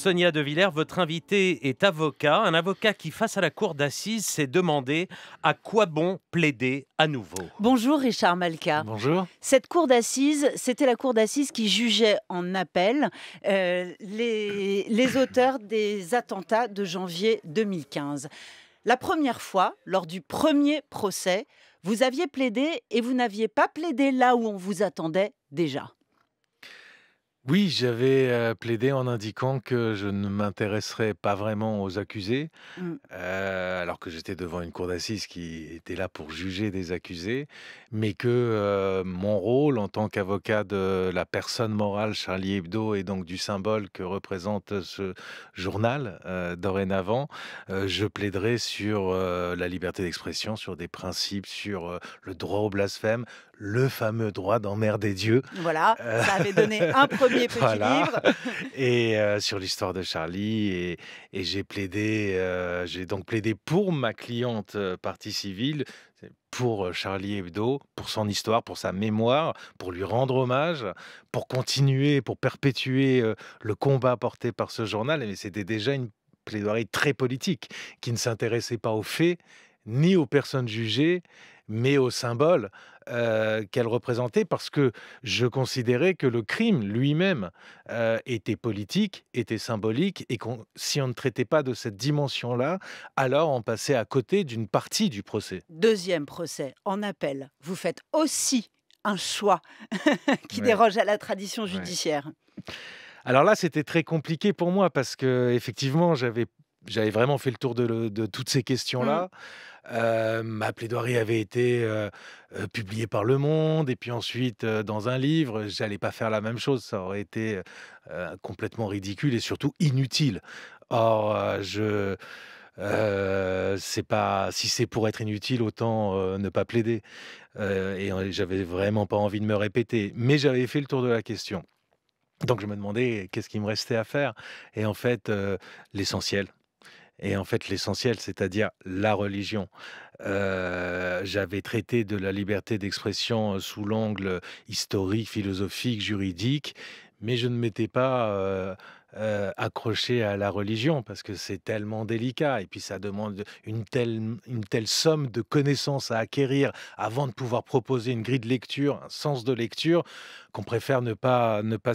Sonia De Villers, votre invité est avocat, un avocat qui, face à la cour d'assises, s'est demandé à quoi bon plaider à nouveau. Bonjour Richard Malka. Bonjour. Cette cour d'assises, c'était la cour d'assises qui jugeait en appel euh, les, les auteurs des attentats de janvier 2015. La première fois, lors du premier procès, vous aviez plaidé et vous n'aviez pas plaidé là où on vous attendait déjà. Oui, j'avais plaidé en indiquant que je ne m'intéresserais pas vraiment aux accusés, mmh. alors que j'étais devant une cour d'assises qui était là pour juger des accusés, mais que mon rôle en tant qu'avocat de la personne morale Charlie Hebdo et donc du symbole que représente ce journal dorénavant, je plaiderai sur la liberté d'expression, sur des principes, sur le droit au blasphème le fameux droit d'emmerder des dieux. Voilà, euh, ça avait donné un premier petit livre. et euh, sur l'histoire de Charlie, et, j'ai plaidé, euh, j'ai donc plaidé pour ma cliente partie civile, pour Charlie Hebdo, pour son histoire, pour sa mémoire, pour lui rendre hommage, pour continuer, pour perpétuer le combat porté par ce journal. Mais c'était déjà une plaidoirie très politique, qui ne s'intéressait pas aux faits, ni aux personnes jugées, mais au symbole qu'elle représentait, parce que je considérais que le crime lui-même était politique, était symbolique, et qu'on, si on ne traitait pas de cette dimension-là, alors on passait à côté d'une partie du procès. Deuxième procès, en appel, vous faites aussi un choix qui déroge à la tradition judiciaire. Alors là, c'était très compliqué pour moi parce que effectivement, j'avais j'avais vraiment fait le tour de, toutes ces questions-là. Mmh. Euh, ma plaidoirie avait été euh, euh, publiée par Le Monde et puis ensuite dans un livre. J'allais pas faire la même chose, ça aurait été complètement ridicule et surtout inutile. Or, je c'est pas si c'est pour être inutile, autant ne pas plaider. et j'avais vraiment pas envie de me répéter, mais j'avais fait le tour de la question. Donc je me demandais qu'est-ce qui me restait à faire. Et en fait, l'essentiel, et en fait l'essentiel, c'est-à-dire la religion. J'avais traité de la liberté d'expression sous l'angle historique, philosophique, juridique, mais je ne m'étais pas accroché à la religion parce que c'est tellement délicat et puis ça demande une telle, une telle somme de connaissances à acquérir avant de pouvoir proposer une grille de lecture, un sens de lecture qu'on préfère ne pas ne pas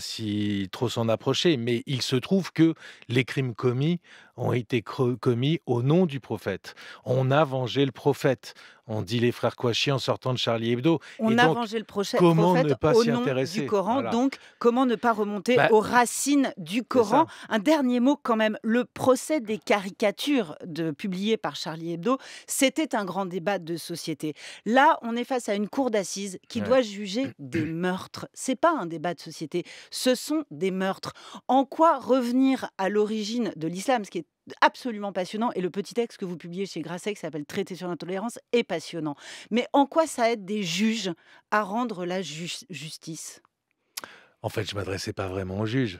trop s'en approcher. Mais il se trouve que les crimes commis ont été commis au nom du prophète. On a vengé le prophète. On dit les frères Kouachi en sortant de Charlie Hebdo. On a vengé le prophète, comment ne pas au nom du Coran. Donc, comment ne pas remonter bah aux racines du Coran Un dernier mot quand même. Le procès des caricatures de, publiées par Charlie Hebdo, c'était un grand débat de société. Là, on est face à une cour d'assises qui doit juger des meurtres. C'est pas un débat de société. Ce sont des meurtres. En quoi revenir à l'origine de l'islam, ce qui absolument passionnant et le petit texte que vous publiez chez Grasset qui s'appelle Traité sur l'intolérance est passionnant. Mais en quoi ça aide des juges à rendre la justice En fait, je m'adressais pas vraiment aux juges.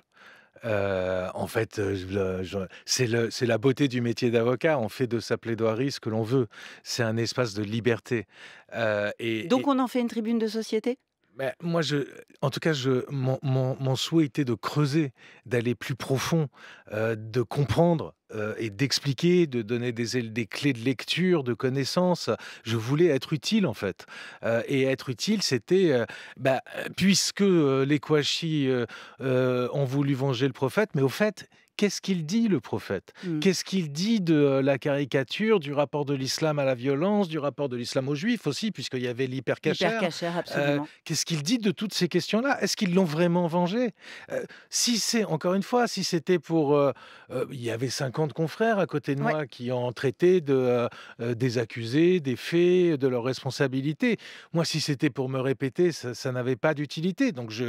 Euh, en fait, euh, c'est la beauté du métier d'avocat. On fait de sa plaidoirie ce que l'on veut. C'est un espace de liberté. Euh, et, Donc, on en fait une tribune de société ben, moi, je, en tout cas, je, mon, souhait était de creuser, d'aller plus profond, de comprendre euh, et d'expliquer, de donner des, des, clés de lecture, de connaissances. Je voulais être utile en fait. Euh, et être utile, c'était, euh, bah, puisque les Kouachi ont voulu venger le prophète, mais au fait, qu'est-ce qu'il dit le prophète mmh. Qu'est-ce qu'il dit de la caricature, du rapport de l'islam à la violence, du rapport de l'islam aux juifs aussi, puisqu'il y avait l'hypercacher Qu'est-ce qu'il dit de toutes ces questions-là Est-ce qu'ils l'ont vraiment vengé Si c'est, encore une fois, si c'était pour... il y avait cinq de confrères à côté de moi qui ont traité euh, euh, des accusés, des faits, de leurs responsabilités. Moi, si c'était pour me répéter, ça, n'avait pas d'utilité. Donc je,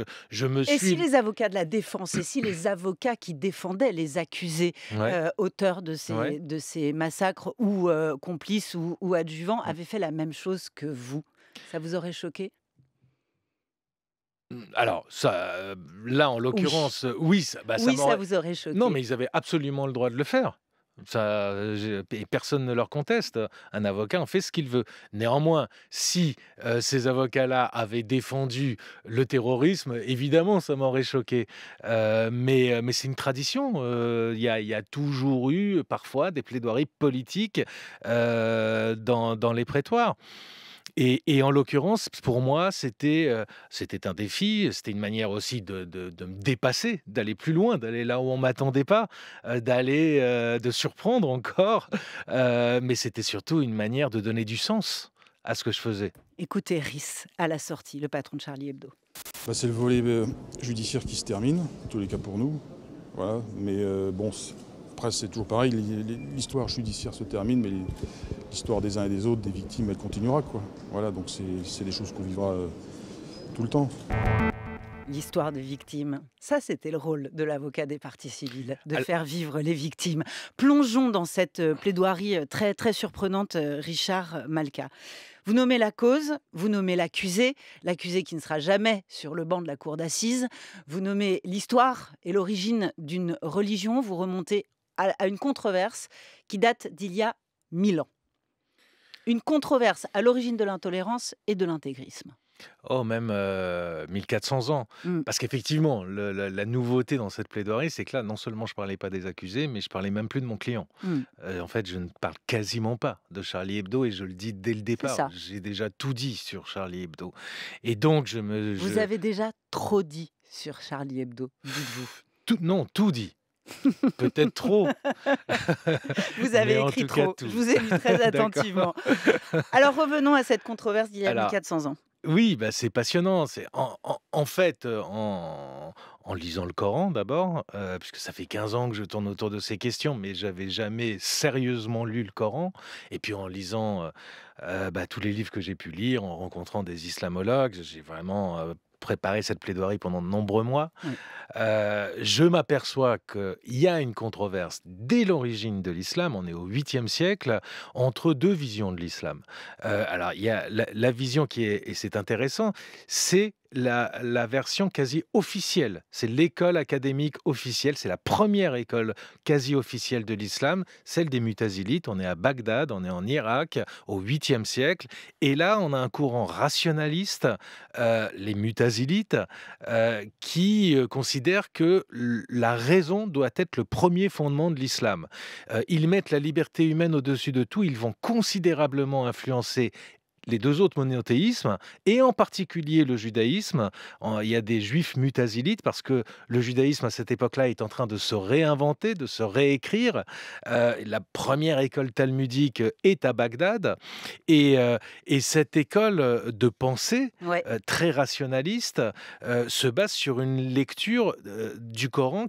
me suis... Et si les avocats de la défense, et si les avocats qui défendaient les accusés, euh, auteurs de ces, de ces massacres ou complices ou adjuvants, mmh. avaient fait la même chose que vous ça vous aurait choqué Mmh, alors, ça, euh, là, en l'occurrence, euh, oui, ça, bah, ça, vous aurait choqué. Non, mais ils avaient absolument le droit de le faire. Ça, euh, personne ne leur conteste. Un avocat en fait ce qu'il veut. Néanmoins, si ces avocats-là avaient défendu le terrorisme, évidemment, ça m'aurait choqué. mais mais c'est une tradition. Il y, a, toujours eu parfois des plaidoiries politiques dans, dans les prétoires. Et, en l'occurrence, pour moi, c'était un défi, c'était une manière aussi de, me dépasser, d'aller plus loin, d'aller là où on ne m'attendait pas, d'aller de surprendre encore. mais c'était surtout une manière de donner du sens à ce que je faisais. Écoutez Riss à la sortie, le patron de Charlie Hebdo. Bah, c'est le volet judiciaire qui se termine, en tous les cas pour nous. Voilà. Mais bon, après, c'est toujours pareil, l'histoire judiciaire se termine, mais l'histoire des uns et des autres, des victimes, elle continuera. Quoi. Voilà, donc c'est des choses qu'on vivra euh, tout le temps. L'histoire des victimes, ça c'était le rôle de l'avocat des partis civils, de faire vivre les victimes. Plongeons dans cette euh, plaidoirie euh, très très surprenante, Richard Malka. Vous nommez la cause, vous nommez l'accusé, l'accusé qui ne sera jamais sur le banc de la cour d'assises, vous nommez l'histoire et l'origine d'une religion, vous remontez à, une controverse qui date d'il y a mille ans. Une controverse à l'origine de l'intolérance et de l'intégrisme. Oh, même 1400 euh, ans. Mm. Parce qu'effectivement, la, nouveauté dans cette plaidoirie, c'est que là, non seulement je parlais pas des accusés, mais je parlais même plus de mon client. Mm. Euh, en fait, je ne parle quasiment pas de Charlie Hebdo et je le dis dès le départ. J'ai déjà tout dit sur Charlie Hebdo. Et donc, je me. Vous avez déjà trop dit sur Charlie Hebdo, dites-vous. non, tout dit. Peut-être trop. vous avez écrit trop. Je vous ai lu très attentivement. Alors revenons à cette controverse d'il y a 400 ans. Oui, bah c'est passionnant. C'est en, fait, euh, en, lisant le Coran d'abord, euh, puisque ça fait 15 ans que je tourne autour de ces questions, mais j'avais jamais sérieusement lu le Coran. Et puis en lisant euh, bah, tous les livres que j'ai pu lire, en rencontrant des islamologues, j'ai vraiment préparé cette plaidoirie pendant de nombreux mois. Euh, je m'aperçois qu'il y a une controverse dès l'origine de l'islam, on est au 8e siècle, entre deux visions de l'islam. Euh, alors, il y a la, la vision qui est, et c'est intéressant, c'est la, version quasi officielle. C'est l'école académique officielle, c'est la première école quasi officielle de l'islam, celle des Mutazilites. On est à Bagdad, on est en Irak, au 8e siècle. Et là, on a un courant rationaliste, euh, les Mutazilites, euh, qui euh, considèrent que la raison doit être le premier fondement de l'islam. ils mettent la liberté humaine au-dessus de tout, ils vont considérablement influencer les deux autres monothéismes, et en particulier le judaïsme. Il y a des juifs mutazilites parce que le judaïsme à cette époque-là est en train de se réinventer, de se réécrire. Euh, la première école talmudique est à Bagdad, et, euh, cette école de pensée euh, très rationaliste se base sur une lecture du Coran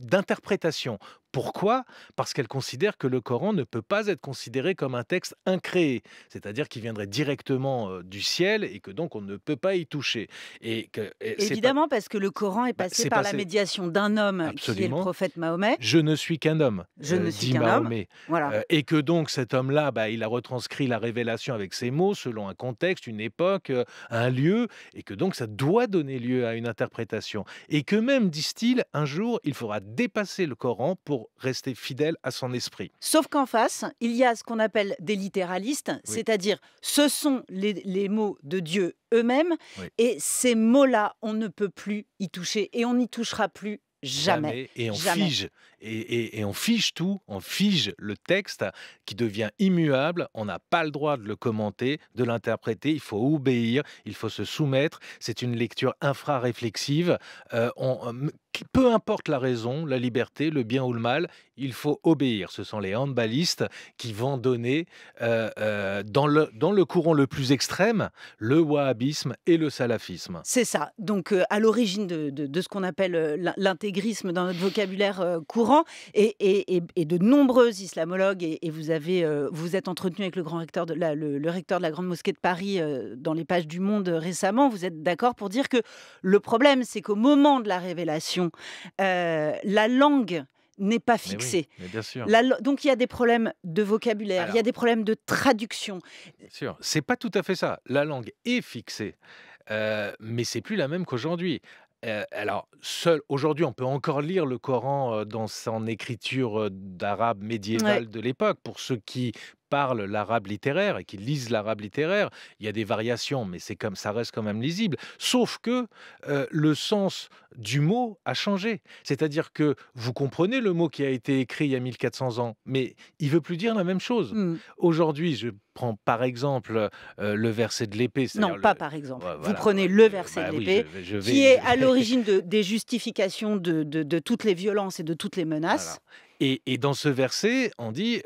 d'interprétation pourquoi Parce qu'elle considère que le Coran ne peut pas être considéré comme un texte incréé, c'est-à-dire qu'il viendrait directement euh, du ciel et que donc on ne peut pas y toucher. Et Évidemment, parce que le Coran est bah, passé par la médiation d'un homme qui est le prophète Mahomet. Je ne suis qu'un homme, je ne euh, suis dit Mahomet. Voilà. Euh, et que donc cet homme-là, bah, il a retranscrit la révélation avec ses mots selon un contexte, une époque, un lieu, et que donc ça doit donner lieu à une interprétation. Et que même, disent-ils, un jour, il faudra dépasser le Coran pour rester fidèle à son esprit. Sauf qu'en face, il y a ce qu'on appelle des littéralistes, c'est-à-dire ce sont les, mots de Dieu eux-mêmes, et ces mots-là, on ne peut plus y toucher, et on n'y touchera plus jamais. Et on fige. Et, on fige tout, on fige le texte qui devient immuable, on n'a pas le droit de le commenter, de l'interpréter, il faut obéir, il faut se soumettre, c'est une lecture infraréflexive euh, euh, peu importe la raison, la liberté, le bien ou le mal, il faut obéir. Ce sont les handballistes qui vont donner euh, dans, le, dans le courant le plus extrême le wahhabisme et le salafisme. C'est ça, donc à l'origine de, de, ce qu'on appelle l'intégrisme dans notre vocabulaire courant, et, de nombreux islamologues, et, vous avez, euh, vous êtes entretenu avec le, grand recteur de la, le, recteur de la Grande Mosquée de Paris euh, dans les pages du Monde euh, récemment, vous êtes d'accord pour dire que le problème, c'est qu'au moment de la révélation, la langue n'est pas fixée. bien sûr. donc il y a des problèmes de vocabulaire, il y a des problèmes de traduction. c'est pas tout à fait ça. La langue est fixée. mais c'est plus la même qu'aujourd'hui. Euh, alors seul aujourd'hui, on peut encore lire le Coran, dans son écriture, d'arabe médiévale médiéval de l'époque pour ceux qui l'arabe littéraire et qui lisent l'arabe littéraire. Il y a des variations, mais c'est comme ça reste quand même lisible. Sauf que euh, le sens du mot a changé. C'est-à-dire que vous comprenez le mot qui a été écrit il y a 1400 ans, mais il veut plus dire la même chose. Hmm. Aujourd'hui, je prends par exemple euh, le verset de l'épée. Non, pas par exemple. Vous prenez le verset bah de l'épée, qui est à l'origine des justifications de, toutes les violences et de toutes les menaces. Et, dans ce verset, on dit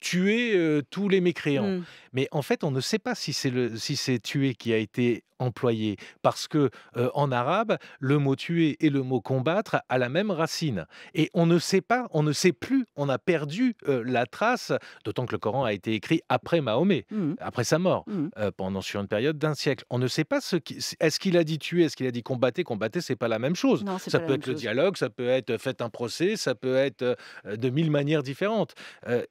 tuer tous les mécréants. Mmh. Mais en fait, on ne sait pas si c'est le si c'est tuer qui a été employé parce que en arabe, le mot tuer et le mot combattre a la même racine et on ne sait pas, on ne sait plus, on a perdu la trace d'autant que le Coran a été écrit après Mahomet, mmh. après sa mort, mmh. pendant sur une période d'un siècle. On ne sait pas ce qui est-ce qu'il a dit tuer, est-ce qu'il a dit combattre, combattre, c'est pas la même chose. ça peut être le dialogue, ça peut être fait un procès, ça peut être euh, de mille manières différentes. Euh,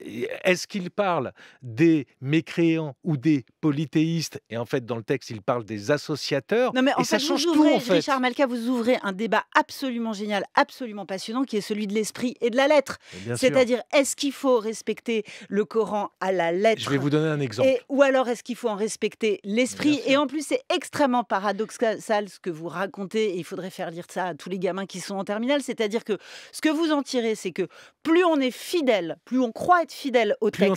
est-ce qu'il parle des mécréants ou des polythéistes Et en fait, dans le texte, il parle des associateurs. Non, mais en fait, ça change tout, Richard Malka, vous ouvrez un débat absolument génial, absolument passionnant, qui est celui de l'esprit et de la lettre. C'est-à-dire, est-ce qu'il faut respecter le Coran à la lettre Je vais vous donner un exemple. ou alors, est-ce qu'il faut en respecter l'esprit Et en plus, c'est extrêmement paradoxal ce que vous racontez, et il faudrait faire lire ça à tous les gamins qui sont en terminale, c'est-à-dire que ce que vous en tirez, c'est que plus on est fidèle, plus on croit être fidèle au plus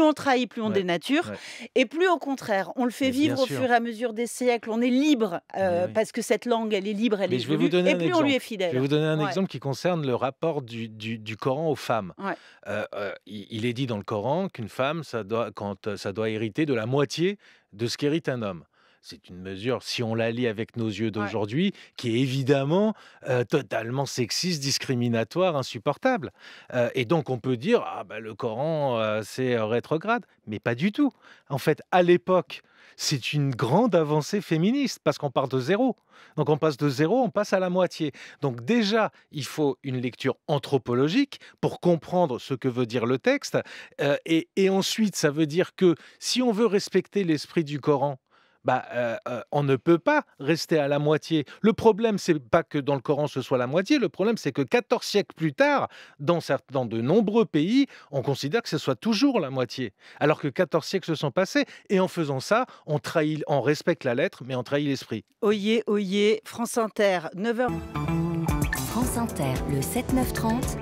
on trahit, plus on dénature, et plus au contraire, on le fait vivre au fur et à mesure des siècles, on est libre, euh, parce que cette langue, elle est libre, elle est je et plus on lui est fidèle. Je vais vous donner un exemple qui concerne le rapport du, Coran aux femmes. Euh, euh, il est dit dans le Coran qu'une femme, doit, quand, ça doit hériter de la moitié de ce qu'hérite un homme c'est une mesure, si on la lit avec nos yeux d'aujourd'hui, qui est évidemment euh, totalement sexiste, discriminatoire, insupportable. Euh, et donc on peut dire, ah ben le Coran, euh, c'est rétrograde, mais pas du tout. En fait, à l'époque, c'est une grande avancée féministe parce qu'on part de zéro. Donc on passe de zéro, on passe à la moitié. Donc déjà, il faut une lecture anthropologique pour comprendre ce que veut dire le texte. et ensuite, ça veut dire que si on veut respecter l'esprit du Coran, bah, euh, euh, on ne peut pas rester à la moitié. Le problème, c'est pas que dans le Coran ce soit la moitié, le problème, c'est que 14 siècles plus tard, dans, certains, dans de nombreux pays, on considère que ce soit toujours la moitié. Alors que 14 siècles se sont passés, et en faisant ça, on, trahit, on respecte la lettre, mais on trahit l'esprit. Oyez, oyez, France Inter, 9h. France Inter, le 7-9-30.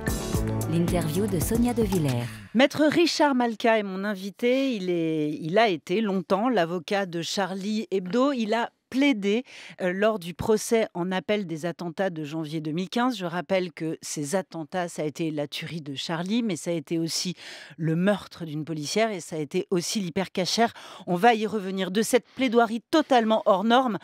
L'interview de Sonia De Villers. Maître Richard Malka est mon invité. Il, est, il a été longtemps l'avocat de Charlie Hebdo. Il a plaidé euh, lors du procès en appel des attentats de janvier 2015. Je rappelle que ces attentats, ça a été la tuerie de Charlie, mais ça a été aussi le meurtre d'une policière et ça a été aussi l'hypercachère. On va y revenir de cette plaidoirie totalement hors norme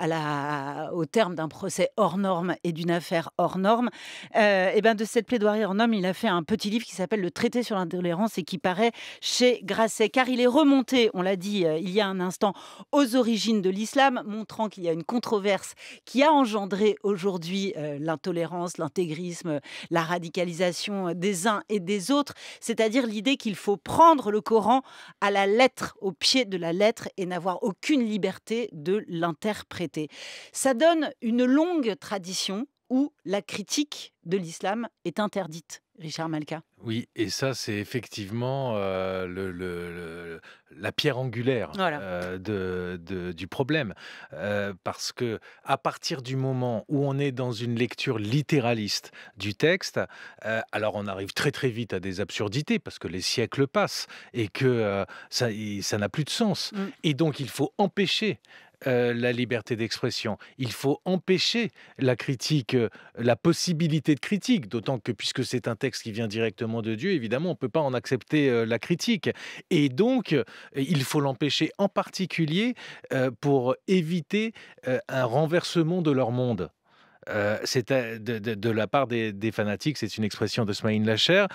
la, au terme d'un procès hors norme et d'une affaire hors norme, et euh, eh ben de cette plaidoirie hors norme, il a fait un petit livre qui s'appelle Le traité sur l'intolérance et qui paraît chez Grasset, car il est remonté, on l'a dit euh, il y a un instant, aux origines de l'islam, montrant qu'il y a une controverse qui a engendré aujourd'hui euh, l'intolérance, l'intégrisme, la radicalisation des uns et des autres, c'est-à-dire l'idée qu'il faut prendre le Coran à la lettre, au pied de la lettre, et n'avoir aucune liberté de l'interpréter. Ça donne une longue tradition où la critique de l'islam est interdite. Richard Malka. Oui, et ça, c'est effectivement euh, le, la pierre angulaire euh, de, du problème. Euh, parce que, à partir du moment où on est dans une lecture littéraliste du texte, alors on arrive très très vite à des absurdités parce que les siècles passent et que ça n'a plus de sens. Mm. Et donc, il faut empêcher euh, la liberté d'expression. Il faut empêcher la critique, euh, la possibilité de critique, d'autant que puisque c'est un texte qui vient directement de Dieu, évidemment, on ne peut pas en accepter euh, la critique. Et donc, il faut l'empêcher en particulier pour éviter un renversement de leur monde c'est de, la part des, fanatiques, c'est une expression de Smaïn Lachère.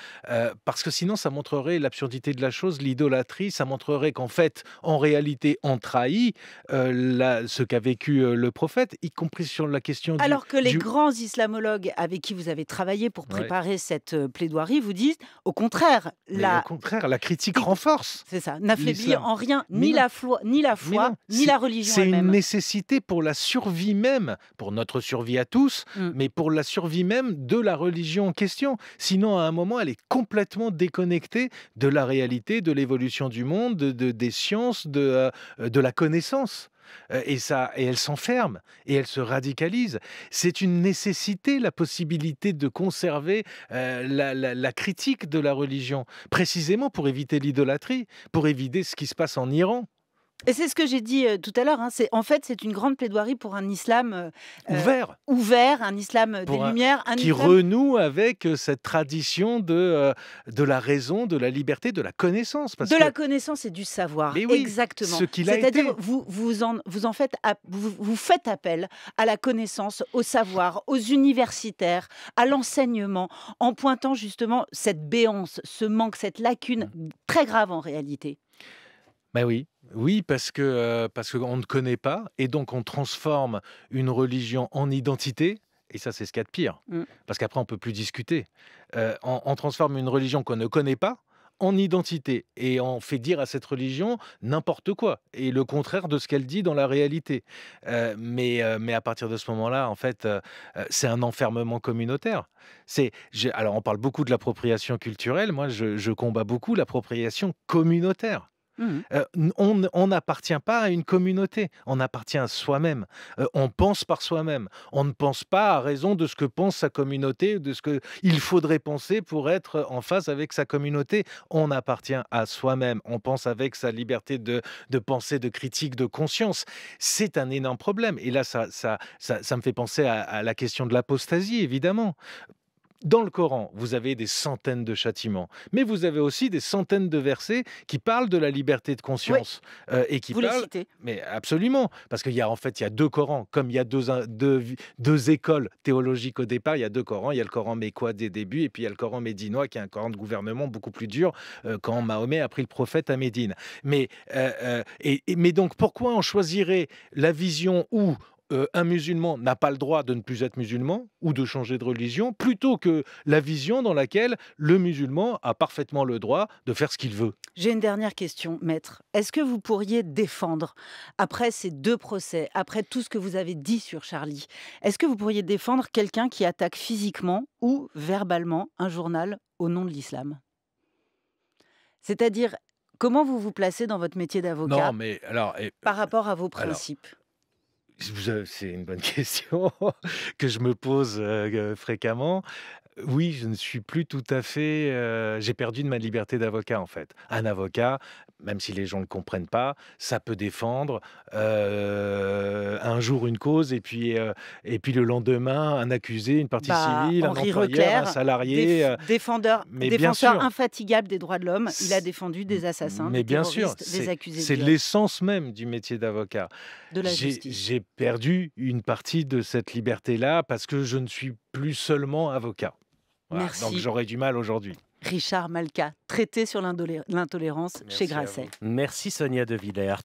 parce que sinon ça montrerait l'absurdité de la chose, l'idolâtrie, ça montrerait qu'en fait, en réalité, on trahit ce qu'a vécu le prophète, y compris sur la question du... Alors que les grands islamologues avec qui vous avez travaillé pour préparer cette plaidoirie vous disent, au contraire, la... Au contraire, la critique renforce. C'est ça, n'affaiblit en rien ni la, foi, ni la foi, ni la religion. C'est une nécessité pour la survie même, pour notre survie à tous Mm. mais pour la survie même de la religion en question. Sinon, à un moment, elle est complètement déconnectée de la réalité, de l'évolution du monde, de, des sciences, de, euh, de la connaissance euh, et ça et elle s'enferme et elle se radicalise. C'est une nécessité la possibilité de conserver euh, la, critique de la religion, précisément pour éviter l'idolâtrie, pour éviter ce qui se passe en Iran. Et c'est ce que j'ai dit euh, tout à l'heure. Hein, c'est en fait c'est une grande plaidoirie pour un islam euh, euh, ouvert, ouvert, un islam des lumières, un qui renoue avec cette tradition de de la raison, de la liberté, de la connaissance. de la connaissance et du savoir. exactement. C'est-à-dire vous vous vous en faites vous faites appel à la connaissance, au savoir, aux universitaires, à l'enseignement, en pointant justement cette béance, ce manque, cette lacune mmh. très grave en réalité. Bah oui, oui, parce que parce qu'on ne connaît pas et donc on transforme une religion en identité. Et ça, c'est ce qu'il y a de pire, mmh. parce qu'après on peut plus discuter. on, transforme une religion qu'on ne connaît pas en identité et on fait dire à cette religion n'importe quoi et le contraire de ce qu'elle dit dans la réalité. mais mais à partir de ce moment-là, en fait, c'est un enfermement communautaire. C'est alors on parle beaucoup de l'appropriation culturelle. Moi, je, je combats beaucoup l'appropriation communautaire. Mmh. Euh, on n'appartient pas à une communauté, on appartient à soi-même. Euh, on pense par soi-même. On ne pense pas à raison de ce que pense sa communauté, de ce qu'il faudrait penser pour être en face avec sa communauté. On appartient à soi-même. On pense avec sa liberté de, de pensée, de critique, de conscience. C'est un énorme problème. Et là, ça, ça, me fait penser à la question de l'apostasie, évidemment. Dans le Coran, vous avez des centaines de châtiments, mais vous avez aussi des centaines de versets qui parlent de la liberté de conscience euh, et qui vous parlent. Citez. Mais absolument, parce qu'il y a en fait il y a deux Corans, comme il y a deux, deux, écoles théologiques au départ, il y a deux Corans, il y a le Coran mécois des débuts et puis il y a le Coran médinois qui est un Coran de gouvernement beaucoup plus dur euh, quand Mahomet a pris le prophète à Médine. Mais euh, mais donc pourquoi on choisirait la vision où euh, un musulman n'a pas le droit de ne plus être musulman ou de changer de religion, plutôt que la vision dans laquelle le musulman a parfaitement le droit de faire ce qu'il veut. J'ai une dernière question, maître. Est-ce que vous pourriez défendre, après ces deux procès, après tout ce que vous avez dit sur Charlie, est-ce que vous pourriez défendre quelqu'un qui attaque physiquement ou verbalement un journal au nom de l'islam C'est-à-dire, comment vous vous placez dans votre métier d'avocat par rapport à vos principes euh, c'est une bonne question que je me pose euh, fréquemment oui, je ne suis plus tout à fait. j'ai perdu de ma liberté d'avocat en fait. Un avocat, même si les gens ne le comprennent pas, ça peut défendre un jour une cause et puis et puis le lendemain un accusé, une partie bah, civile, un employeur, un salarié, défendeur, défenseur infatigable des droits de l'homme. Il a défendu des assassins, mais des bien sûr, des accusés. C'est l'essence même du métier d'avocat. J'ai perdu une partie de cette liberté là parce que je ne suis plus seulement avocat. Donc j'aurais du mal aujourd'hui. Richard Malka, traité sur l'intolérance chez Grasset. Merci Sonia De Villers.